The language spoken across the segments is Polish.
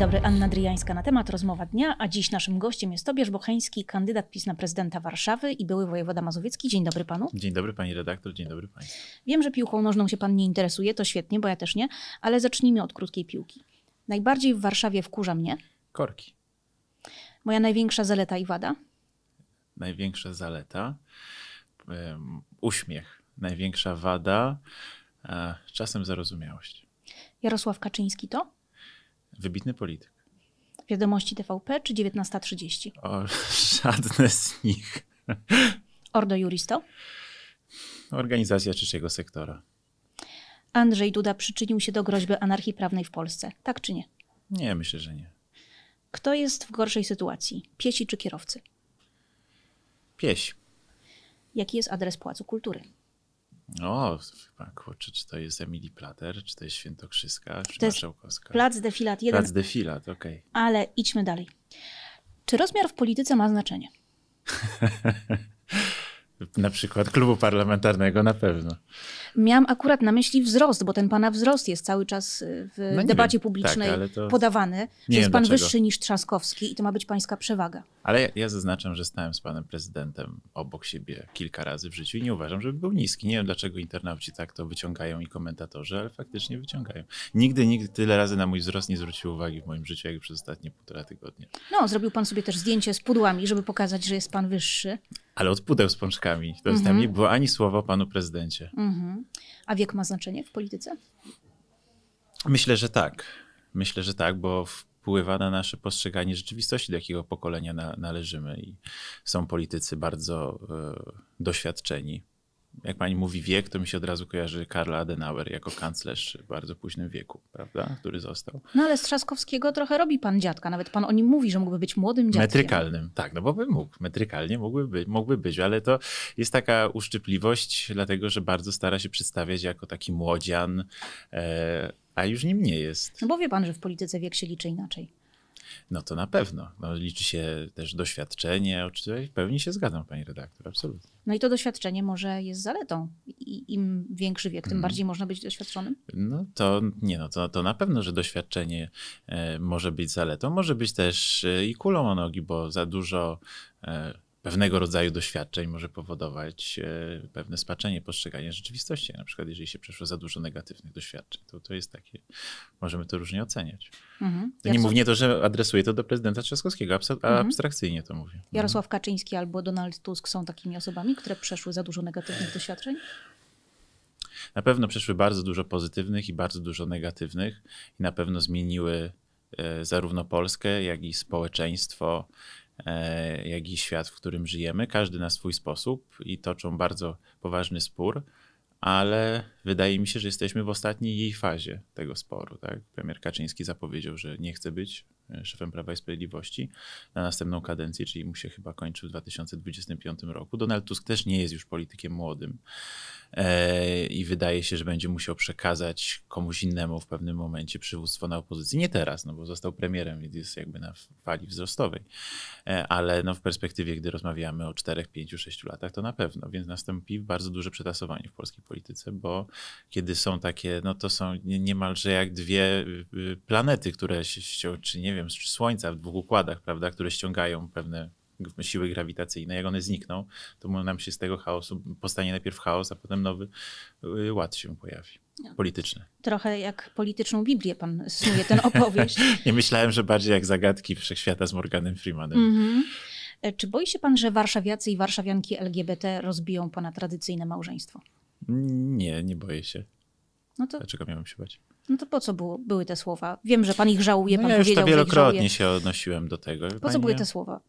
dobry, Anna Dryjańska na temat Rozmowa Dnia, a dziś naszym gościem jest Tobiasz Bocheński, kandydat PiS na prezydenta Warszawy i były wojewoda mazowiecki. Dzień dobry panu. Dzień dobry pani redaktor, dzień dobry pani. Wiem, że piłką nożną się pan nie interesuje, to świetnie, bo ja też nie, ale zacznijmy od krótkiej piłki. Najbardziej w Warszawie wkurza mnie? Korki. Moja największa zaleta i wada? Największa zaleta? uśmiech. Największa wada? E, czasem zarozumiałość. Jarosław Kaczyński to? Wybitny polityk. Wiadomości TVP czy 19.30? O, żadne z nich. Ordo Juristo? Organizacja trzeciego sektora. Andrzej Duda przyczynił się do groźby anarchii prawnej w Polsce, tak czy nie? Nie, myślę, że nie. Kto jest w gorszej sytuacji, piesi czy kierowcy? Pieś. Jaki jest adres Płacu Kultury? O, kurczę, czy to jest Emily Plater, czy to jest Świętokrzyska, czy to Marszałkowska? Plac Defilat jeden. Plac Defilat, okej. Okay. Ale idźmy dalej. Czy rozmiar w polityce ma znaczenie? na przykład klubu parlamentarnego na pewno. Miałam akurat na myśli wzrost, bo ten pana wzrost jest cały czas y, w no debacie wiem. Tak, publicznej tak, to... podawany, jest pan dlaczego. wyższy niż Trzaskowski i to ma być pańska przewaga. Ale ja, ja, zaznaczam, że stałem z panem prezydentem obok siebie kilka razy w życiu i nie uważam, żeby był niski. Nie wiem, dlaczego internauci tak to wyciągają i komentatorzy, ale faktycznie wyciągają. Nigdy, nigdy tyle razy na mój wzrost nie zwrócił uwagi w moim życiu, jak przez ostatnie półtora tygodnia. No, zrobił pan sobie też zdjęcie z pudłami, żeby pokazać, że jest pan wyższy ale od pudeł z pączkami. To mm -hmm. nie było ani słowa o panu prezydencie. Mm -hmm. A wiek ma znaczenie w polityce? Myślę, że tak. Myślę, że tak, bo wpływa na nasze postrzeganie rzeczywistości, do jakiego pokolenia na, należymy. I są politycy bardzo y, doświadczeni, jak pani mówi wiek, to mi się od razu kojarzy Karla Adenauer jako kanclerz w bardzo późnym wieku, prawda, który został. No ale z Trzaskowskiego trochę robi pan dziadka, nawet pan o nim mówi, że mógłby być młodym dziadkiem. Metrykalnym, tak, no bo by mógł, metrykalnie mógłby, być, mógłby być, ale to jest taka uszczypliwość, dlatego że bardzo stara się przedstawiać jako taki młodzian, e, a już nim nie jest. No bo wie pan, że w polityce wiek się liczy inaczej. No to na pewno. No, liczy się też doświadczenie, oczywiście w pełni się zgadzam, pani redaktor, absolutnie. No i to doświadczenie może jest zaletą. I im większy wiek, tym mhm. bardziej można być doświadczonym? No to nie, no to, to na pewno, że doświadczenie e, może być zaletą. Może być też e, i kulą o nogi, bo za dużo e, pewnego rodzaju doświadczeń może powodować e, pewne spaczenie, postrzegania rzeczywistości. Na przykład, jeżeli się przeszło za dużo negatywnych doświadczeń, to to jest takie, możemy to różnie oceniać. Mhm. nie mówię to, że adresuję to do prezydenta Trzaskowskiego, abs mhm. abstrakcyjnie to mówię. Mhm. Jarosław Kaczyński albo Donald Tusk są takimi osobami, które przeszły za dużo negatywnych doświadczeń? Na pewno przeszły bardzo dużo pozytywnych i bardzo dużo negatywnych i na pewno zmieniły e, zarówno Polskę, jak i społeczeństwo, E, jak i świat, w którym żyjemy, każdy na swój sposób i toczą bardzo poważny spór, ale wydaje mi się, że jesteśmy w ostatniej jej fazie tego sporu. Tak? Premier Kaczyński zapowiedział, że nie chce być E, szefem Prawa i Sprawiedliwości na następną kadencję, czyli mu się chyba kończy w 2025 roku. Donald Tusk też nie jest już politykiem młodym e, i wydaje się, że będzie musiał przekazać komuś innemu w pewnym momencie przywództwo na opozycji. Nie teraz, no bo został premierem, więc jest jakby na fali wzrostowej, e, ale no w perspektywie, gdy rozmawiamy o 4, 5, 6 latach, to na pewno, więc nastąpi bardzo duże przetasowanie w polskiej polityce, bo kiedy są takie, no to są niemalże jak dwie y, y, planety, które się, czy nie wiem, wiem, czy Słońca w dwóch układach, prawda, które ściągają pewne siły grawitacyjne, jak one znikną, to nam się z tego chaosu, powstanie najpierw chaos, a potem nowy y, ład się pojawi. No. Polityczny. Trochę jak polityczną Biblię pan snuje ten opowieść. Nie myślałem, że bardziej jak zagadki wszechświata z Morganem Freemanem. Mm -hmm. Czy boi się pan, że warszawiacy i warszawianki LGBT rozbiją pana tradycyjne małżeństwo? Nie, nie boję się. No to... Dlaczego miałem się bać? No to po co było, były te słowa? Wiem, że pan ich żałuje, no pan ja powiedział, już to wielokrotnie się odnosiłem do tego. Po co były te słowa?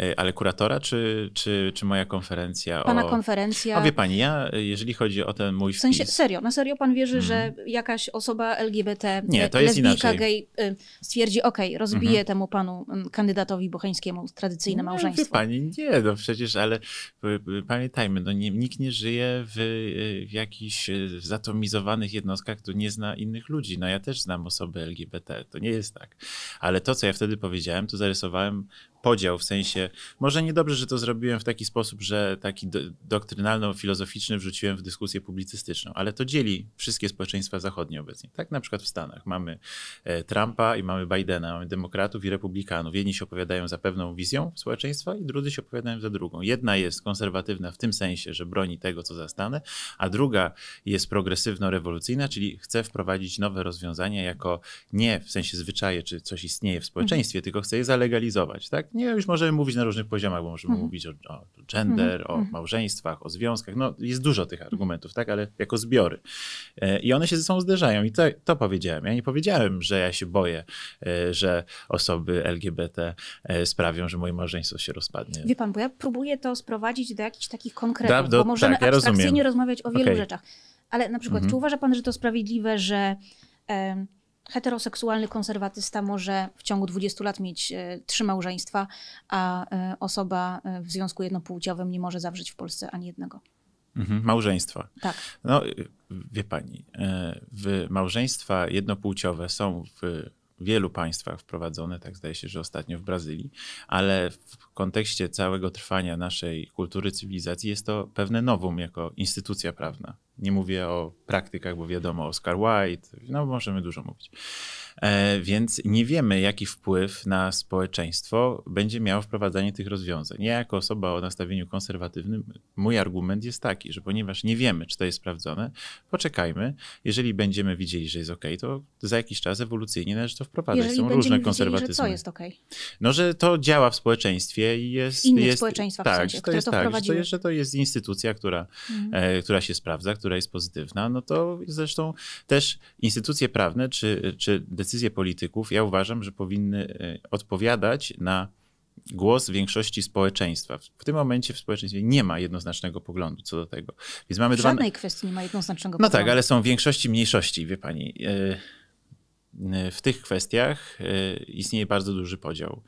E, ale kuratora, czy, czy, czy moja konferencja? Pana o... konferencja. A wie pani, ja, jeżeli chodzi o ten mój W sensie, serio, na serio pan wierzy, mm. że mhm. jakaś osoba LGBT, e, Nie, to jest lesbijka, inaczej. gej y, stwierdzi, okej, rozbije mm -hmm. temu panu kandydatowi Bocheńskiemu tradycyjne małżeństwo. No, wie pani, nie, no przecież, ale pamiętajmy, no nie, nikt nie żyje w, y, w jakichś y, zatomizowanych jednostkach, tu nie zna innych ludzi. No ja też znam osoby LGBT, to nie jest tak. Ale to, co ja wtedy powiedziałem, to zarysowałem podział, w sensie, może niedobrze, że to zrobiłem w taki sposób, że taki do, doktrynalno-filozoficzny wrzuciłem w dyskusję publicystyczną, ale to dzieli wszystkie społeczeństwa zachodnie obecnie. Tak na przykład w Stanach mamy e, Trumpa i mamy Bidena, mamy demokratów i republikanów. Jedni się opowiadają za pewną wizją społeczeństwa i drudzy się opowiadają za drugą. Jedna jest konserwatywna w tym sensie, że broni tego, co zastanę, a druga jest progresywno-rewolucyjna, czyli chce wprowadzić nowe rozwiązania jako nie w sensie zwyczaje, czy coś istnieje w społeczeństwie, mhm. tylko chce je zalegalizować, tak? nie, już możemy mówić na różnych poziomach, bo możemy mhm. mówić o, o gender, mhm, o mhm. małżeństwach, o związkach. No, jest dużo tych argumentów, tak, ale jako zbiory. E, I one się ze sobą zderzają i to, to powiedziałem. Ja nie powiedziałem, że ja się boję, e, że osoby LGBT e, sprawią, że moje małżeństwo się rozpadnie. Wie pan, bo ja próbuję to sprowadzić do jakichś takich konkretów, da, tak, do, bo możemy tak, ja abstrakcyjnie rozmawiać o wielu okay. rzeczach. Ale na przykład, czy uważa pan, że to sprawiedliwe, że heteroseksualny konserwatysta może w ciągu 20 lat mieć e, trzy małżeństwa, a e, osoba e, w związku jednopłciowym nie może zawrzeć w Polsce ani jednego. Mhm, małżeństwa. Tak. No, wie pani, w małżeństwa jednopłciowe są w wielu państwach wprowadzone, tak zdaje się, że ostatnio w Brazylii, ale w kontekście całego trwania naszej kultury, cywilizacji jest to pewne nowum jako instytucja prawna. Nie mówię o praktykach, bo wiadomo, Oscar White, no możemy dużo mówić. E, więc nie wiemy, jaki wpływ na społeczeństwo będzie miało wprowadzanie tych rozwiązań. Ja, jako osoba o nastawieniu konserwatywnym, mój argument jest taki, że ponieważ nie wiemy, czy to jest sprawdzone, poczekajmy. Jeżeli będziemy widzieli, że jest OK, to za jakiś czas ewolucyjnie należy to wprowadzać. Jeżeli Są różne widzieli, Że co jest OK? No, że to działa w społeczeństwie i jest. W innych jest, społeczeństwach tak, w sensie, które to, jest, to tak, Że to, jest, że to jest instytucja, która, mm. e, która się sprawdza, która jest pozytywna, no to zresztą też instytucje prawne czy, czy decyzje polityków, ja uważam, że powinny e, odpowiadać na głos większości społeczeństwa. W tym momencie w społeczeństwie nie ma jednoznacznego poglądu co do tego. Więc mamy w dwa... żadnej kwestii nie ma jednoznacznego no tak, poglądu. No tak, ale są większości, mniejszości, wie pani. E, w tych kwestiach e, istnieje bardzo duży podział,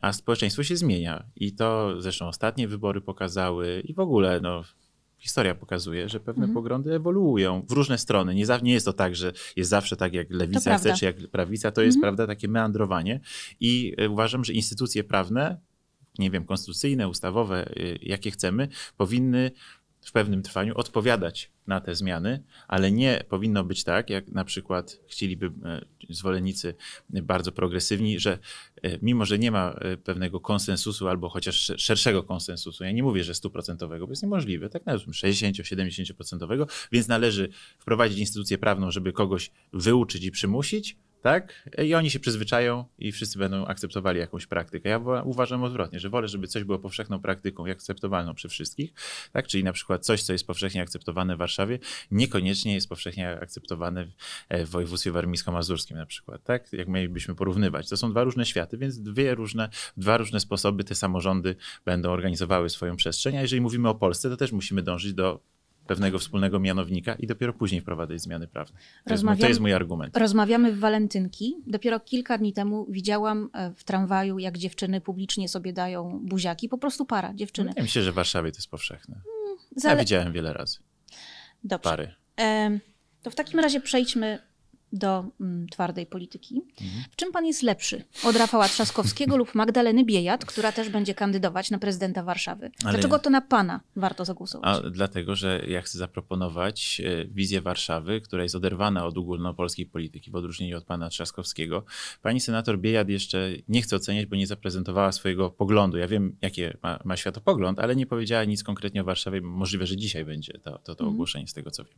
a społeczeństwo się zmienia. I to zresztą ostatnie wybory pokazały i w ogóle no, historia pokazuje, że pewne mhm. poglądy ewoluują w różne strony. Nie, za, nie, jest to tak, że jest zawsze tak, jak lewica chce, czy jak prawica. To jest, mhm. prawda, takie meandrowanie. I e, uważam, że instytucje prawne, nie wiem, konstytucyjne, ustawowe, y, jakie chcemy, powinny w pewnym trwaniu odpowiadać na te zmiany, ale nie powinno być tak, jak na przykład chcieliby e, zwolennicy bardzo progresywni, że e, mimo, że nie ma e, pewnego konsensusu albo chociaż szerszego konsensusu, ja nie mówię, że stuprocentowego, bo jest niemożliwe, tak nawet 60-70%, więc należy wprowadzić instytucję prawną, żeby kogoś wyuczyć i przymusić, tak? I oni się przyzwyczają i wszyscy będą akceptowali jakąś praktykę. Ja uważam odwrotnie, że wolę, żeby coś było powszechną praktyką i akceptowalną przez wszystkich, tak? Czyli na przykład coś, co jest powszechnie akceptowane w Warszawie, niekoniecznie jest powszechnie akceptowane e, w województwie warmińsko-mazurskim na przykład, tak? Jak mielibyśmy porównywać. To są dwa różne światy, więc dwie różne, dwa różne sposoby te samorządy będą organizowały swoją przestrzeń, a jeżeli mówimy o Polsce, to też musimy dążyć do pewnego wspólnego mianownika i dopiero później wprowadzać zmiany prawne. To jest, mój, to jest, mój argument. Rozmawiamy w walentynki. Dopiero kilka dni temu widziałam e, w tramwaju, jak dziewczyny publicznie sobie dają buziaki, po prostu para, dziewczyny. ja myślę, że w Warszawie to jest powszechne. Mm, zale... Ja widziałem wiele razy. Dobrze. Pary. To w takim razie przejdźmy do mm, twardej polityki. Mhm. W czym pan jest lepszy od Rafała Trzaskowskiego lub Magdaleny Biejat, która też będzie kandydować na prezydenta Warszawy? Dlaczego to na pana warto zagłosować? A, dlatego, że ja chcę zaproponować e, wizję Warszawy, która jest oderwana od ogólnopolskiej polityki, w odróżnieniu od pana Trzaskowskiego. Pani senator Biejat jeszcze nie chce oceniać, bo nie zaprezentowała swojego poglądu. Ja wiem, jakie ma, ma światopogląd, ale nie powiedziała nic konkretnie o Warszawie. Możliwe, że dzisiaj będzie to, to, to mhm. ogłoszenie, z tego co wiem.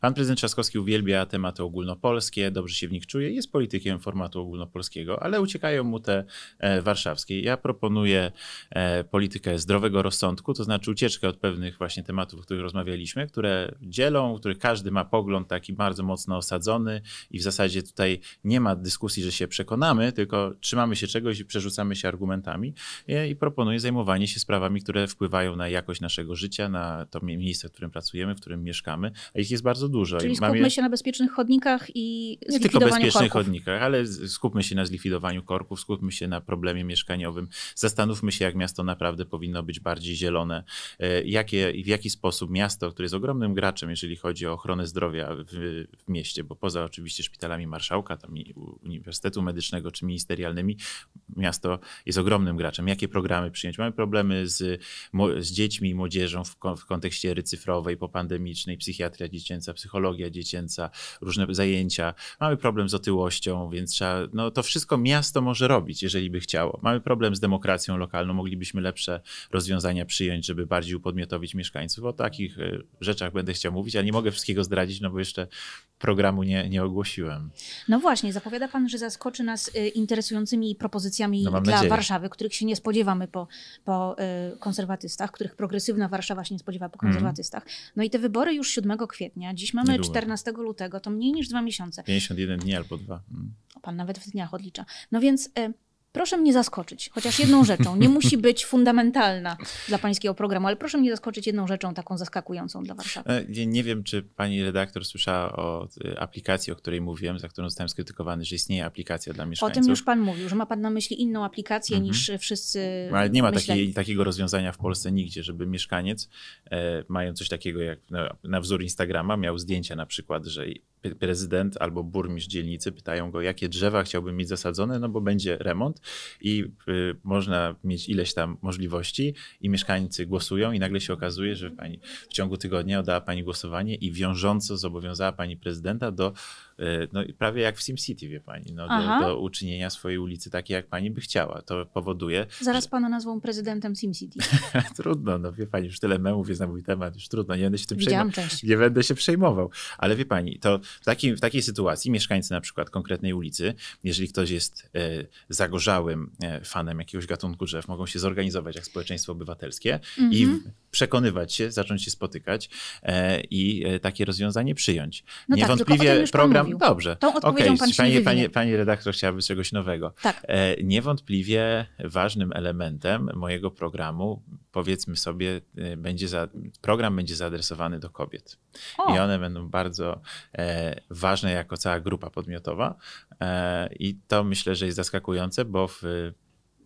Pan prezydent Trzaskowski uwielbia tematy ogólnopolskie, dobrze się w nich czuje, jest politykiem formatu ogólnopolskiego, ale uciekają mu te e, warszawskie. Ja proponuję e, politykę zdrowego rozsądku, to znaczy ucieczkę od pewnych właśnie tematów, o których rozmawialiśmy, które dzielą, w których każdy ma pogląd taki bardzo mocno osadzony i w zasadzie tutaj nie ma dyskusji, że się przekonamy, tylko trzymamy się czegoś i przerzucamy się argumentami e, i proponuję zajmowanie się sprawami, które wpływają na jakość naszego życia, na to miejsce, w którym pracujemy, w którym mieszkamy, a ich jest bardzo dużo. Czyli skupmy się na bezpiecznych chodnikach i i Nie tylko bezpiecznych korków. chodnikach, ale skupmy się na zlikwidowaniu korków, skupmy się na problemie mieszkaniowym. Zastanówmy się, jak miasto naprawdę powinno być bardziej zielone. E, jakie, w jaki sposób miasto, które jest ogromnym graczem, jeżeli chodzi o ochronę zdrowia w, w mieście, bo poza oczywiście szpitalami marszałka, tam Uniwersytetu Medycznego czy ministerialnymi, miasto jest ogromnym graczem. Jakie programy przyjąć? Mamy problemy z, z dziećmi i młodzieżą w, w kontekście ery cyfrowej, popandemicznej, psychiatria dziecięca, psychologia dziecięca, różne zajęcia życia, mamy problem z otyłością, więc trzeba, no to wszystko miasto może robić, jeżeli by chciało. Mamy problem z demokracją lokalną, moglibyśmy lepsze rozwiązania przyjąć, żeby bardziej upodmiotowić mieszkańców. O takich e, rzeczach będę chciał mówić, ale nie mogę wszystkiego zdradzić, no bo jeszcze programu nie, nie ogłosiłem. No właśnie, zapowiada pan, że zaskoczy nas e, interesującymi propozycjami no, dla nadzieję. Warszawy, których się nie spodziewamy po, po e, konserwatystach, których progresywna Warszawa się nie spodziewa po mhm. konserwatystach. Mm. No i te wybory już 7 kwietnia, dziś mamy 14 lutego, to mniej niż dwa miesiące miesiące. 51 dni albo dwa. Mm. Pan nawet w dniach odlicza. No więc y, proszę mnie zaskoczyć, chociaż jedną rzeczą. Nie musi być fundamentalna dla pańskiego programu, ale proszę mnie zaskoczyć jedną rzeczą taką zaskakującą dla Warszawy. E, nie, nie wiem, czy pani redaktor słyszała o e, aplikacji, o której mówiłem, za którą zostałem skrytykowany, że istnieje aplikacja dla mieszkańców. O tym już pan mówił, że ma pan na myśli inną aplikację mhm. niż wszyscy. Ale nie ma takiej, takiego rozwiązania w Polsce nigdzie, żeby mieszkaniec, e, mając coś takiego jak na, na wzór Instagrama, miał zdjęcia na przykład, że prezydent albo burmistrz dzielnicy pytają go, jakie drzewa chciałby mieć zasadzone, no bo będzie remont i y, można mieć ileś tam możliwości i mieszkańcy głosują i nagle się okazuje, że pani w ciągu tygodnia oddała pani głosowanie i wiążąco zobowiązała pani prezydenta do E, no, prawie jak w SimCity, wie pani, no, do, do, uczynienia swojej ulicy takiej, jak pani by chciała. To powoduje... Zaraz że... pana nazwą prezydentem SimCity. trudno, no wie pani, już tyle memów jest na mój temat, już trudno, nie będę się tym przejmował. Nie będę się przejmował. Ale wie pani, to w, takim, w takiej sytuacji mieszkańcy na przykład konkretnej ulicy, jeżeli ktoś jest e, zagorzałym e, fanem jakiegoś gatunku drzew, mogą się zorganizować jak społeczeństwo obywatelskie mm -hmm. i przekonywać się, zacząć się spotykać e, i e, takie rozwiązanie przyjąć. No tak, niewątpliwie tak, program. Pan Dobrze. Tą odpowiedzią okay, pan panie, panie, redaktor chciałaby czegoś nowego. Tak. E, niewątpliwie ważnym elementem mojego programu, powiedzmy sobie, e, będzie za, program będzie zaadresowany do kobiet. O. I one będą bardzo e, ważne jako cała grupa podmiotowa. E, I to myślę, że jest zaskakujące, bo w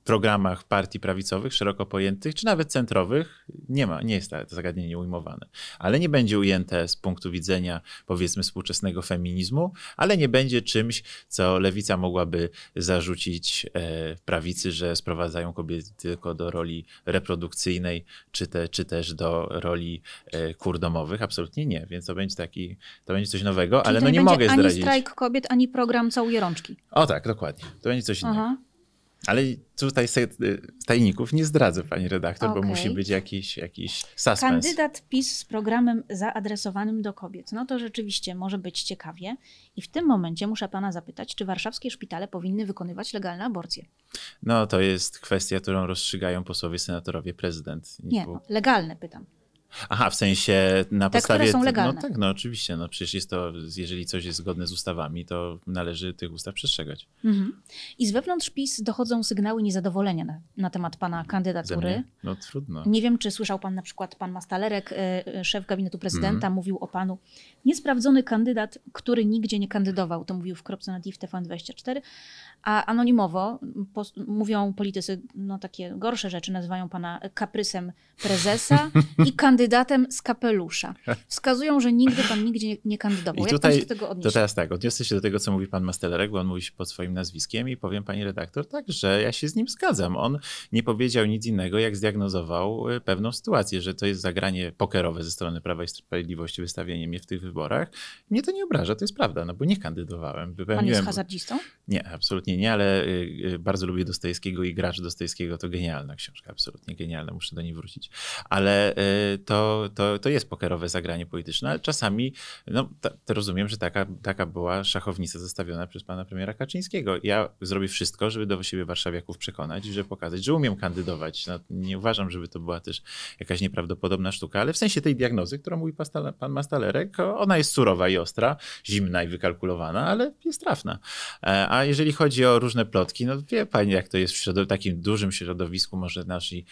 programach partii prawicowych, szeroko pojętych, czy nawet centrowych, nie ma, nie jest to zagadnienie ujmowane. Ale nie będzie ujęte z punktu widzenia, powiedzmy, współczesnego feminizmu, ale nie będzie czymś, co lewica mogłaby zarzucić e, prawicy, że sprowadzają kobiety tylko do roli reprodukcyjnej, czy, te, czy też do roli e, kur domowych. Absolutnie nie, więc to będzie taki, to będzie coś nowego, Czyli ale no nie, mogę zdradzić. ani strajk kobiet, ani program całuje rączki. O tak, dokładnie. To będzie coś Aha. Ale tutaj tajników nie zdradzę, pani redaktor, okay. bo musi być jakiś, jakiś suspens. Kandydat PiS z programem zaadresowanym do kobiet. No to rzeczywiście może być ciekawie. I w tym momencie muszę pana zapytać, czy warszawskie szpitale powinny wykonywać legalne aborcje? No to jest kwestia, którą rozstrzygają posłowie, senatorowie, prezydent. Nie, no, legalne pytam. Aha, w sensie na te, podstawie. Które są no legalne. No tak, no oczywiście. No przecież jest to, jeżeli coś jest zgodne z ustawami, to należy tych ustaw przestrzegać. Mhm. I z wewnątrz PiS dochodzą sygnały niezadowolenia na, na temat pana kandydatury. No trudno. Nie wiem, czy słyszał pan na przykład pan Mastalerek, e, e, szef gabinetu prezydenta, mhm. mówił o panu niesprawdzony kandydat, który nigdzie nie kandydował. To mówił w kropce na DIV TVN24. A anonimowo po, mówią politycy no, takie gorsze rzeczy, nazywają pana kaprysem prezesa i kandydatem kandydatem z kapelusza. Wskazują, że nigdy pan nigdzie nie, nie kandydował. I tutaj, pan się do tego odniesie? To teraz tak, odniosę się do tego, co mówi pan Mastelerek, bo on mówi się pod swoim nazwiskiem i powiem pani redaktor, tak, że ja się z nim zgadzam. On nie powiedział nic innego, jak zdiagnozował y, pewną sytuację, że to jest zagranie pokerowe ze strony Prawa i Sprawiedliwości, wystawienie mnie w tych wyborach. Mnie to nie obraża, to jest prawda, no bo nie kandydowałem. Pan jest hazardzistą? Nie, absolutnie nie, ale y, y, bardzo lubię Dostojewskiego i Gracz Dostojewskiego to genialna książka, absolutnie genialna, muszę do niej wrócić. Ale to to, to, to jest pokerowe zagranie polityczne, ale czasami, no to, to rozumiem, że taka, taka była szachownica zostawiona przez pana premiera Kaczyńskiego. Ja zrobię wszystko, żeby do siebie warszawiaków przekonać i żeby pokazać, że umiem kandydować. No, nie uważam, żeby to była też jakaś nieprawdopodobna sztuka, ale w sensie tej diagnozy, którą mówi pan, pan Mastalerek, ona jest surowa i ostra, zimna i wykalkulowana, ale jest trafna. E, a jeżeli chodzi o różne plotki, no wie pani, jak to jest w takim dużym środowisku, może nasi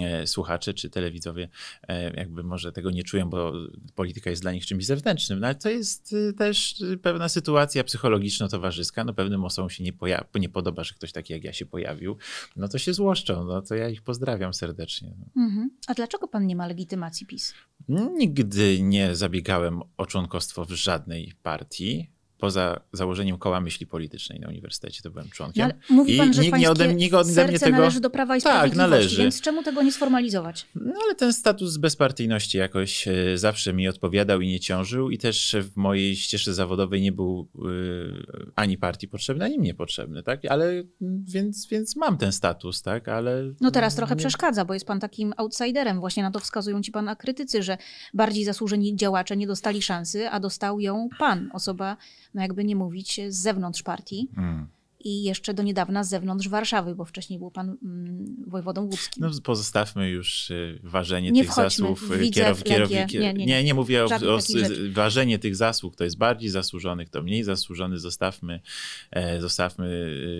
e, słuchacze czy telewidzowie, e, jakby może tego nie czują, bo polityka jest dla nich czymś zewnętrznym, no ale to jest y, też pewna sytuacja psychologiczno-towarzyska, no pewnym osobom się nie, nie, podoba, że ktoś taki jak ja się pojawił, no to się złoszczą, no to ja ich pozdrawiam serdecznie. Mhm. A dlaczego pan nie ma legitymacji PiS? Nigdy nie zabiegałem o członkostwo w żadnej partii poza założeniem koła myśli politycznej na uniwersytecie, to byłem członkiem. No, mówi pan, I że nikt nie ode, nikt ode serce mnie tego... należy do Prawa i tak, Sprawiedliwości, tak, należy. więc czemu tego nie sformalizować? No ale ten status bezpartyjności jakoś e, zawsze mi odpowiadał i nie ciążył i też w mojej ścieżce zawodowej nie był y, ani partii potrzebny, ani mnie potrzebny, tak? Ale więc, więc mam ten status, tak? Ale... No teraz trochę nie... przeszkadza, bo jest pan takim outsiderem. Właśnie na to wskazują ci pana krytycy, że bardziej zasłużeni działacze nie dostali szansy, a dostał ją pan, osoba no jakby nie mówić, z zewnątrz partii. Mm. I jeszcze do niedawna z zewnątrz Warszawy, bo wcześniej był pan mm, wojewodą łódzkim. No, pozostawmy już y, ważenie nie tych zasług kierow, y, kierow, nie, nie, nie. nie, nie mówię o, o ważenie tych zasług. To jest bardziej zasłużony, kto mniej zasłużony. Zostawmy, e, zostawmy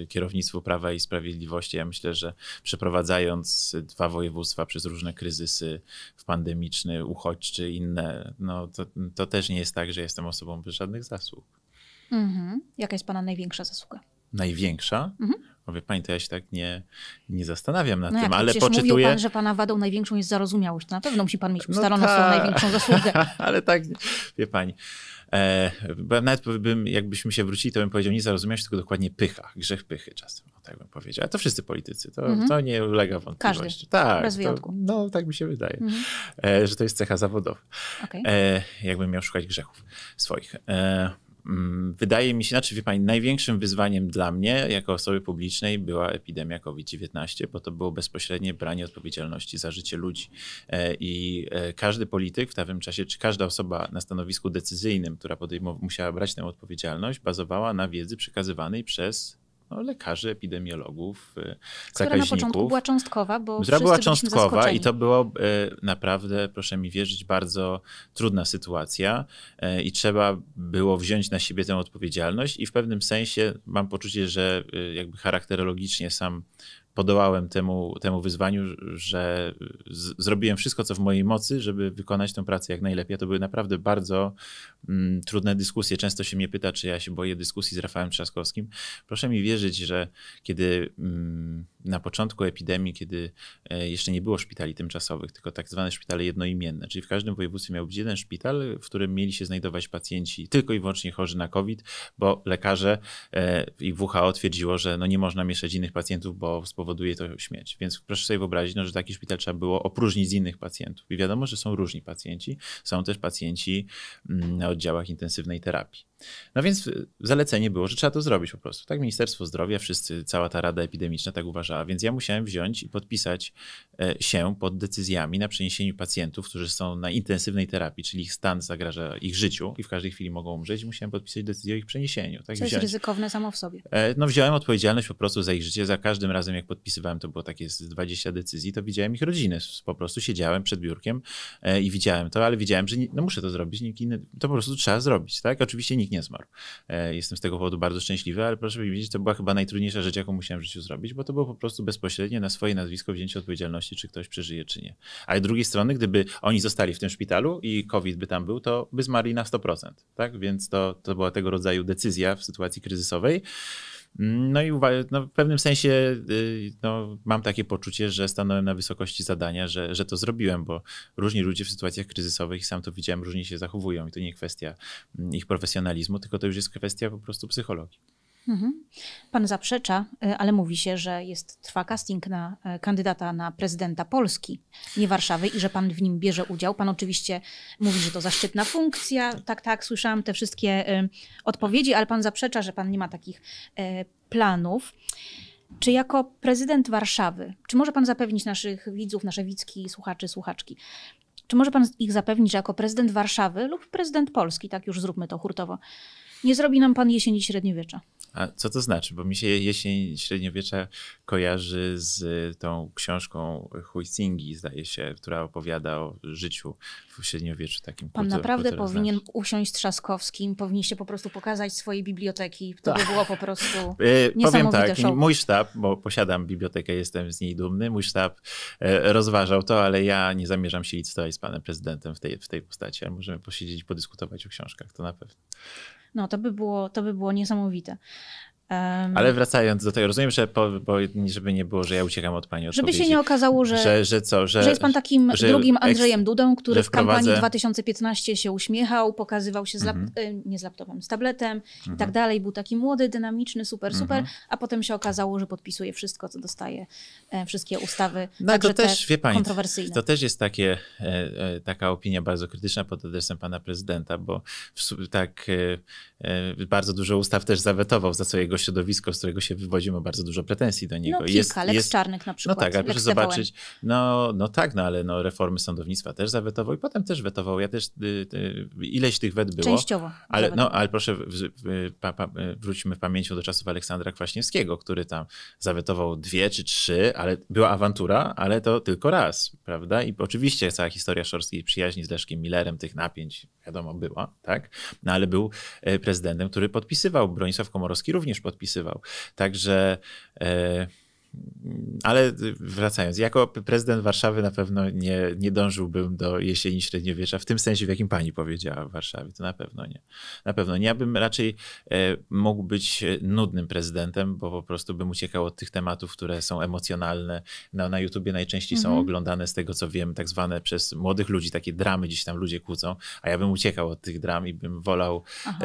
y, kierownictwo Prawa i Sprawiedliwości. Ja myślę, że przeprowadzając dwa województwa przez różne kryzysy pandemiczny, uchodźczy, inne, no to, to też nie jest tak, że jestem osobą bez żadnych zasług. Mhm. Jaka jest Pana największa zasługa? Największa? Mhm. Mówię, Pani, to ja się tak nie, nie zastanawiam nad no tym, jak, ale tak poczytuję... Mówił pan, że Pana wadą największą jest zarozumiałość. Na pewno musi Pan mieć no ustaloną no ta... największą zasługę. ale tak, wie Pani. E, nawet bym, jakbyśmy się wrócili, to bym powiedział nie zarozumiałość tylko dokładnie pycha, grzech pychy czasem, o tak bym powiedział. A to wszyscy politycy, to, mm -hmm. to nie ulega wątpliwości. Każdy, tak, bez wyjątku. To, no, tak mi się wydaje, mm -hmm. e, że to jest cecha zawodowa. Okay. E, jakbym miał szukać grzechów swoich. E, Mm, wydaje mi się, znaczy wie Pani, największym wyzwaniem dla mnie jako osoby publicznej była epidemia COVID-19, bo to było bezpośrednie branie odpowiedzialności za życie ludzi. E, I e, każdy polityk w tamtym czasie, czy każda osoba na stanowisku decyzyjnym, która musiała brać tę odpowiedzialność, bazowała na wiedzy przekazywanej przez no, lekarzy, epidemiologów, y, Która zakaźników. na początku była cząstkowa, bo Która była cząstkowa i to było y, naprawdę, proszę mi wierzyć, bardzo trudna sytuacja y, i trzeba było wziąć na siebie tę odpowiedzialność i w pewnym sensie mam poczucie, że jakby charakterologicznie sam podołałem temu, temu wyzwaniu, że z, zrobiłem wszystko, co w mojej mocy, żeby wykonać tę pracę jak najlepiej. To były naprawdę bardzo mm, trudne dyskusje. Często się mnie pyta, czy ja się boję dyskusji z Rafałem Trzaskowskim. Proszę mi wierzyć, że kiedy mm, na początku epidemii, kiedy e, jeszcze nie było szpitali tymczasowych, tylko tak zwane szpitale jednoimienne, czyli w każdym województwie miał być jeden szpital, w którym mieli się znajdować pacjenci tylko i wyłącznie chorzy na COVID, bo lekarze e, i WHO twierdziło, że no nie można mieszać innych pacjentów, bo z powodu powoduje to śmierć. Więc proszę sobie wyobrazić, no, że taki szpital trzeba było opróżnić z innych pacjentów. I wiadomo, że są różni pacjenci. Są też pacjenci mm, na oddziałach intensywnej terapii. No więc y, zalecenie było, że trzeba to zrobić po prostu. Tak Ministerstwo Zdrowia, wszyscy, cała ta Rada Epidemiczna tak uważała, więc ja musiałem wziąć i podpisać e, się pod decyzjami na przeniesieniu pacjentów, którzy są na intensywnej terapii, czyli ich stan zagraża ich życiu i w każdej chwili mogą umrzeć. Musiałem podpisać decyzję o ich przeniesieniu. Tak, ryzykowne samo w sobie. E, no wziąłem odpowiedzialność po prostu za ich życie. Za każdym razem jak podpisywałem, to było takie z 20 decyzji, to widziałem ich rodziny. Po prostu siedziałem przed biurkiem e, i widziałem to, ale widziałem, że nie, no muszę to zrobić, nikt inny, to po prostu trzeba zrobić. Tak? Oczywiście nikt nikt nie zmarł. E, jestem z tego powodu bardzo szczęśliwy, ale proszę mi wiedzieć, to była chyba najtrudniejsza rzecz, jaką musiałem w życiu zrobić, bo to było po prostu bezpośrednie na swoje nazwisko wzięcie odpowiedzialności, czy ktoś przeżyje, czy nie. Ale z drugiej strony, gdyby oni zostali w tym szpitalu i COVID by tam był, to by zmarli na 100%. Tak? Więc to, to była tego rodzaju decyzja w sytuacji kryzysowej. No i no, w pewnym sensie y, no, mam takie poczucie, że stanąłem na wysokości zadania, że, że to zrobiłem, bo różni ludzie w sytuacjach kryzysowych, sam to widziałem, różnie się zachowują i to nie kwestia mm, ich profesjonalizmu, tylko to już jest kwestia po prostu psychologii. Mhm. Pan zaprzecza, y, ale mówi się, że jest trwa casting na y, kandydata na prezydenta Polski, nie Warszawy, i że pan w nim bierze udział. Pan oczywiście mówi, że to zaszczytna funkcja. Tak, tak, słyszałam te wszystkie y, odpowiedzi, ale pan zaprzecza, że pan nie ma takich planów. Czy jako prezydent Warszawy, czy może pan zapewnić naszych widzów, nasze widzki, słuchaczy, słuchaczki, czy może pan ich zapewnić, że jako prezydent Warszawy lub prezydent Polski, tak już zróbmy to hurtowo, nie zrobi nam pan jesieni średniowiecza. A co to znaczy? Bo mi się jesień średniowiecza kojarzy z e, tą książką Huizingi, zdaje się, która opowiada o życiu w średniowieczu takim. Pan kultur, naprawdę powinien usiąść z Trzaskowskim, powinniście po prostu pokazać swoje biblioteki. To by tak. było po prostu niesamowite Powiem tak, show. mój sztab, bo posiadam bibliotekę, jestem z niej dumny, mój sztab e, rozważał to, ale ja nie zamierzam się licytować z panem prezydentem w tej, w tej postaci, ale możemy posiedzieć i podyskutować o książkach, to na pewno. No to by było, to by było niesamowite. Um, Ale wracając do tego, rozumiem, że po, bo, żeby nie było, że ja uciekam od pani odpowiedzi. Żeby się nie okazało, że, że, że, co, że, że jest pan takim drugim Andrzejem Dudą, który w kampanii 2015 się uśmiechał, pokazywał się z lap, mm-hmm. nie z laptopem, z tabletem mm-hmm. i tak mhm. dalej. Był taki młody, dynamiczny, super, super, mm-hmm. a potem się okazało, że podpisuje wszystko, co dostaje, e, wszystkie ustawy, no, także to też, te wie pani, kontrowersyjne. To też jest takie, e, e, taka opinia bardzo krytyczna pod adresem pana prezydenta, bo w, tak bardzo dużo ustaw też zawetował, za swojego jego środowisko, z którego się wywodzi, ma bardzo dużo pretensji do niego. No kilka, jest, Lex jest, Czarnek na no przykład. No tak, ale proszę zobaczyć, no, no tak, no ale no, reformy sądownictwa też zawetował i potem też wetował. Ja też, y, y, ileś tych wet było. Częściowo. Ale, no, ale proszę, w, w, pa, pa, wróćmy w pamięcią do czasów Aleksandra Kwaśniewskiego, który tam zawetował dwie czy trzy, ale była awantura, ale to tylko raz, prawda? I oczywiście cała historia szorskiej przyjaźni z Leszkiem Millerem, tych napięć, wiadomo, była, tak? No ale był e, prezydentem, który podpisywał, Bronisław Komorowski również podpisywał. Także. E, ale y, wracając, jako prezydent Warszawy na pewno nie, nie dążyłbym do jesieni średniowiecza w tym sensie, w jakim pani powiedziała w Warszawie. To na pewno nie. Na pewno nie. Ja bym raczej e, mógł być nudnym prezydentem, bo po prostu bym uciekał od tych tematów, które są emocjonalne. Na, na YouTubie najczęściej mhm. są oglądane, z tego co wiem, tak zwane przez młodych ludzi, takie dramy gdzieś tam ludzie kłócą, a ja bym uciekał od tych dram i bym wolał e,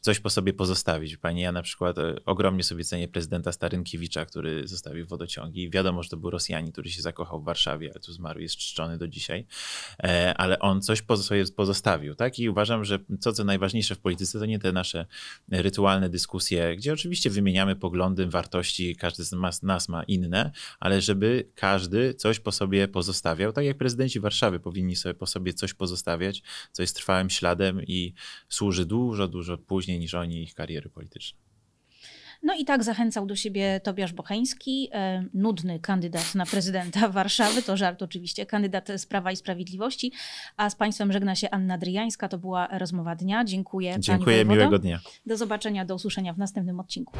coś po sobie pozostawić. Pani, ja na przykład e, ogromnie sobie cenię prezydenta Starynkiewicza, który zostawił wodociągi. Wiadomo, wiadomo, że to był Rosjanin, który się zakochał w Warszawie, ale tu zmarł, jest czczony do dzisiaj, e, ale on coś po sobie pozostawił, tak? I uważam, że to, co najważniejsze w polityce, to nie te nasze rytualne dyskusje, gdzie oczywiście wymieniamy poglądy, wartości, każdy z nas, nas ma inne, ale żeby każdy coś po sobie pozostawiał, tak jak prezydenci Warszawy powinni sobie po sobie coś pozostawiać, co jest trwałym śladem i służy dużo, dużo później niż oni ich kariery polityczne. No i tak zachęcał do siebie Tobiasz Bocheński, e, nudny kandydat na prezydenta Warszawy, to żart oczywiście, kandydat z Prawa i Sprawiedliwości, a z Państwem żegna się Anna Dryjańska. To była rozmowa dnia. Dziękuję. Dziękuję, miłego dnia. Do zobaczenia, do usłyszenia w następnym odcinku.